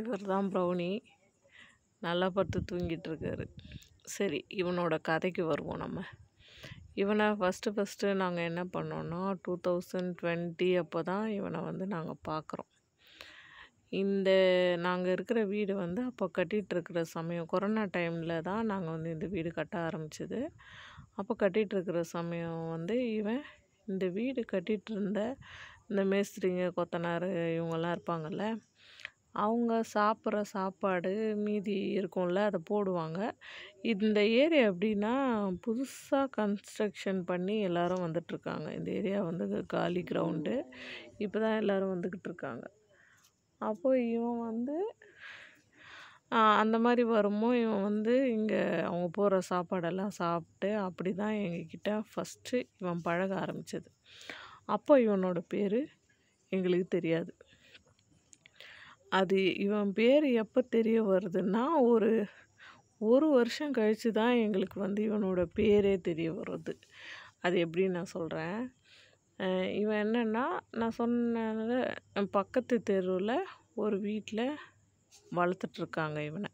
இவர் தான் ப்ரௌனி நல்லா தூங்கிட்டு இருக்காரு சரி இவனோட கதைக்கு வருவோம் நம்ம இவனை ஃபஸ்ட்டு ஃபஸ்ட்டு நாங்கள் என்ன பண்ணோன்னா டூ தௌசண்ட் டுவெண்ட்டி அப்போ தான் இவனை வந்து நாங்கள் பார்க்குறோம் இந்த நாங்கள் இருக்கிற வீடு வந்து அப்போ கட்டிகிட்ருக்கிற சமயம் கொரோனா டைமில் தான் நாங்கள் வந்து இந்த வீடு கட்ட ஆரம்பிச்சது அப்போ கட்டிகிட்ருக்கிற சமயம் வந்து இவன் இந்த வீடு கட்டிகிட்டு இருந்த இந்த மேஸ்திரிங்க கொத்தனார் இவங்கெல்லாம் இருப்பாங்கள்ல அவங்க சாப்பிட்ற சாப்பாடு மீதி இருக்கும்ல அதை போடுவாங்க இந்த ஏரியா எப்படின்னா புதுசாக கன்ஸ்ட்ரக்ஷன் பண்ணி எல்லோரும் வந்துட்டுருக்காங்க இந்த ஏரியா வந்து காலி கிரவுண்டு இப்போ தான் எல்லோரும் வந்துக்கிட்டு இருக்காங்க அப்போது இவன் வந்து அந்த மாதிரி வருமோ இவன் வந்து இங்கே அவங்க போகிற சாப்பாடெல்லாம் சாப்பிட்டு அப்படி தான் எங்கக்கிட்ட ஃபஸ்ட்டு இவன் பழக ஆரம்பித்தது அப்போ இவனோட பேர் எங்களுக்கு தெரியாது அது இவன் பேர் எப்போ தெரிய வருதுன்னா ஒரு ஒரு வருஷம் கழித்து தான் எங்களுக்கு வந்து இவனோட பேரே தெரிய வருது அது எப்படின்னு நான் சொல்கிறேன் இவன் என்னென்னா நான் சொன்னதில் பக்கத்து தெருவில் ஒரு வீட்டில் வளர்த்துட்ருக்காங்க இவனை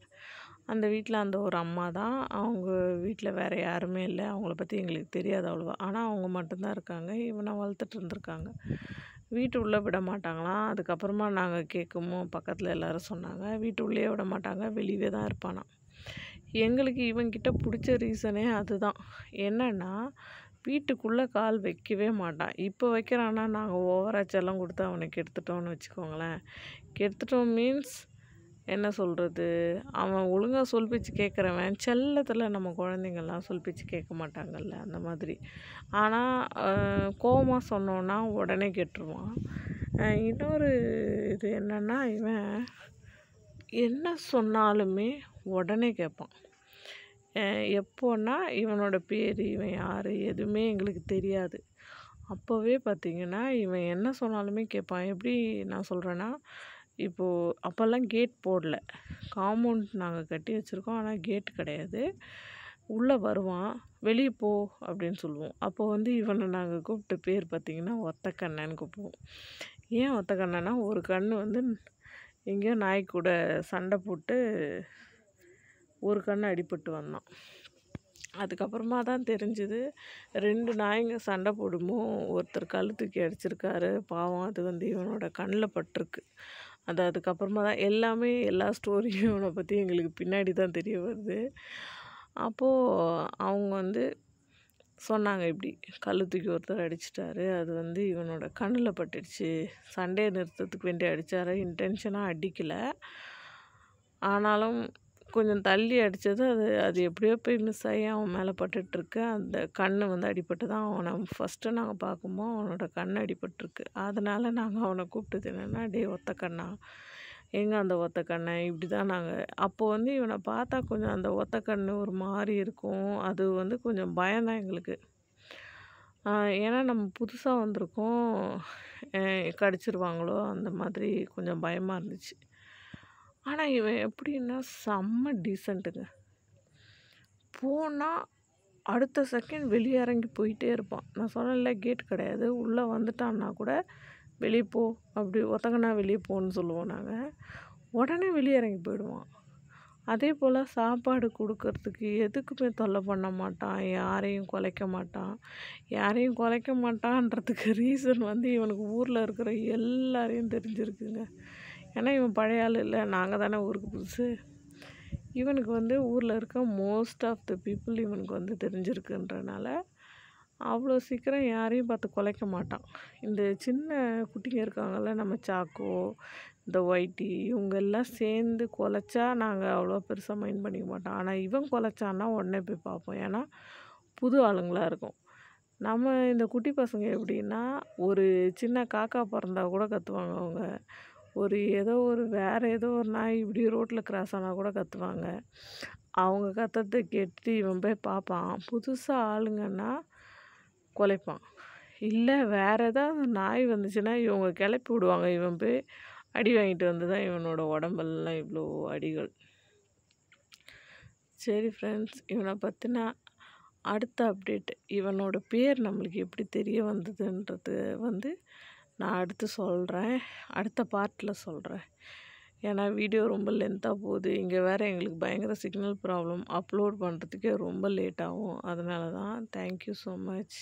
அந்த வீட்டில் அந்த ஒரு அம்மா தான் அவங்க வீட்டில் வேறு யாருமே இல்லை அவங்கள பற்றி எங்களுக்கு தெரியாது அவ்வளோவா ஆனால் அவங்க மட்டும்தான் இருக்காங்க இவனை வளர்த்துட்டு இருந்திருக்காங்க வீட்டு உள்ளே விட மாட்டாங்களாம் அதுக்கப்புறமா நாங்கள் கேட்குமோ பக்கத்தில் எல்லோரும் சொன்னாங்க வீட்டு உள்ளேயே விட மாட்டாங்க வெளியே தான் இருப்பானா எங்களுக்கு இவங்கிட்ட பிடிச்ச ரீசனே அதுதான் என்னென்னா வீட்டுக்குள்ளே கால் வைக்கவே மாட்டான் இப்போ வைக்கிறான்னா நாங்கள் ஓவராக செல்லம் கொடுத்து அவனுக்கு எடுத்துட்டோம்னு வச்சுக்கோங்களேன் கெடுத்துட்டோம் மீன்ஸ் என்ன சொல்கிறது அவன் ஒழுங்காக சொல் கேட்குறவன் செல்லத்தில் நம்ம குழந்தைங்கள்லாம் சொல் கேட்க மாட்டாங்கல்ல அந்த மாதிரி ஆனால் கோபமாக சொன்னோன்னா உடனே கேட்டுருவான் இன்னொரு இது என்னென்னா இவன் என்ன சொன்னாலுமே உடனே கேட்பான் எப்போன்னா இவனோட பேர் இவன் யார் எதுவுமே எங்களுக்கு தெரியாது அப்போவே பார்த்திங்கன்னா இவன் என்ன சொன்னாலுமே கேட்பான் எப்படி நான் சொல்கிறேன்னா இப்போது அப்போல்லாம் கேட் போடல காம்பவுண்ட் நாங்கள் கட்டி வச்சுருக்கோம் ஆனால் கேட் கிடையாது உள்ளே வருவான் வெளியே போ அப்படின்னு சொல்லுவோம் அப்போ வந்து இவனை நாங்கள் கூப்பிட்ட பேர் பார்த்திங்கன்னா ஒத்த கண்ணன்னு கூப்பிடுவோம் ஏன் ஒத்த கண்ணனா ஒரு கண் வந்து எங்கேயோ நாய் கூட சண்டை போட்டு ஒரு கண் அடிபட்டு வந்தான் அதுக்கப்புறமா தான் தெரிஞ்சுது ரெண்டு நாய்ங்க சண்டை போடுமோ ஒருத்தர் கழுத்துக்கு அடிச்சிருக்காரு பாவம் அது வந்து இவனோட கண்ணில் பட்டிருக்கு அது அதுக்கப்புறமா தான் எல்லாமே எல்லா ஸ்டோரியும் அவனை பற்றி எங்களுக்கு பின்னாடி தான் தெரிய வருது அப்போது அவங்க வந்து சொன்னாங்க இப்படி கல் தூக்கி ஒருத்தர் அடிச்சிட்டாரு அது வந்து இவனோட கண்ணில் பட்டுடுச்சு சண்டையை நிறுத்தத்துக்கு வேண்டி அடித்தார் இன்டென்ஷனாக அடிக்கலை ஆனாலும் கொஞ்சம் தள்ளி அடித்தது அது அது எப்படியோ போய் மிஸ் ஆகி அவன் மேலே பட்டுட்ருக்கு அந்த கண் வந்து அடிபட்டு தான் அவனை ஃபஸ்ட்டு நாங்கள் பார்க்கும்போது அவனோட கண் அடிபட்டுருக்கு அதனால் நாங்கள் அவனை கூப்பிட்டது என்னென்னா டே ஒத்த கண்ணா எங்கே அந்த ஒத்த கண்ணை இப்படி தான் நாங்கள் அப்போ வந்து இவனை பார்த்தா கொஞ்சம் அந்த ஒத்த கண் ஒரு மாதிரி இருக்கும் அது வந்து கொஞ்சம் பயம்தான் எங்களுக்கு ஏன்னா நம்ம புதுசாக வந்திருக்கோம் கடிச்சிருவாங்களோ அந்த மாதிரி கொஞ்சம் பயமாக இருந்துச்சு ஆனால் இவன் எப்படின்னா செம்ம டீசண்ட்டுங்க போனால் அடுத்த செகண்ட் வெளியே இறங்கி போயிட்டே இருப்பான் நான் சொன்னல கேட் கிடையாது உள்ளே வந்துட்டான்னா கூட வெளியே போ அப்படி ஒத்தங்கன்னா வெளியே போன்னு சொல்லுவோம் நாங்கள் உடனே வெளியே இறங்கி போயிடுவான் அதே போல் சாப்பாடு கொடுக்கறதுக்கு எதுக்குமே தொல்லை பண்ண மாட்டான் யாரையும் குலைக்க மாட்டான் யாரையும் குலைக்க மாட்டான்றதுக்கு ரீசன் வந்து இவனுக்கு ஊரில் இருக்கிற எல்லாரையும் தெரிஞ்சிருக்குங்க ஏன்னா இவன் பழைய ஆள் இல்லை நாங்கள் தானே ஊருக்கு புதுசு இவனுக்கு வந்து ஊரில் இருக்க மோஸ்ட் ஆஃப் த பீப்புள் இவனுக்கு வந்து தெரிஞ்சிருக்குன்றனால அவ்வளோ சீக்கிரம் யாரையும் பார்த்து குலைக்க மாட்டான் இந்த சின்ன குட்டிங்க இருக்காங்கள்ல நம்ம சாக்கோ இந்த ஒயிட்டி இவங்க எல்லாம் சேர்ந்து குலைச்சா நாங்கள் அவ்வளோ பெருசாக மைண்ட் பண்ணிக்க மாட்டோம் ஆனால் இவன் குலைச்சான்னா உடனே போய் பார்ப்போம் ஏன்னா புது ஆளுங்களாக இருக்கும் நம்ம இந்த குட்டி பசங்க எப்படின்னா ஒரு சின்ன காக்கா பிறந்தா கூட கற்றுவாங்க அவங்க ஒரு ஏதோ ஒரு வேறு ஏதோ ஒரு நாய் இப்படி ரோட்டில் கிராஸ் ஆனால் கூட கற்றுவாங்க அவங்க கத்துறதை கெட்டு இவன் போய் பார்ப்பான் புதுசாக ஆளுங்கன்னா குலைப்பான் இல்லை வேறு ஏதாவது நாய் வந்துச்சுன்னா இவங்க கிளப்பி விடுவாங்க இவன் போய் அடி வாங்கிட்டு வந்து தான் இவனோட உடம்பெல்லாம் இவ்வளோ அடிகள் சரி ஃப்ரெண்ட்ஸ் இவனை பற்றினா அடுத்த அப்டேட் இவனோட பேர் நம்மளுக்கு எப்படி தெரிய வந்ததுன்றது வந்து நான் அடுத்து சொல்கிறேன் அடுத்த பார்ட்டில் சொல்கிறேன் ஏன்னா வீடியோ ரொம்ப லென்த்தாக போகுது இங்கே வேறு எங்களுக்கு பயங்கர சிக்னல் ப்ராப்ளம் அப்லோட் பண்ணுறதுக்கே ரொம்ப லேட் ஆகும் அதனால தான் தேங்க்யூ ஸோ மச்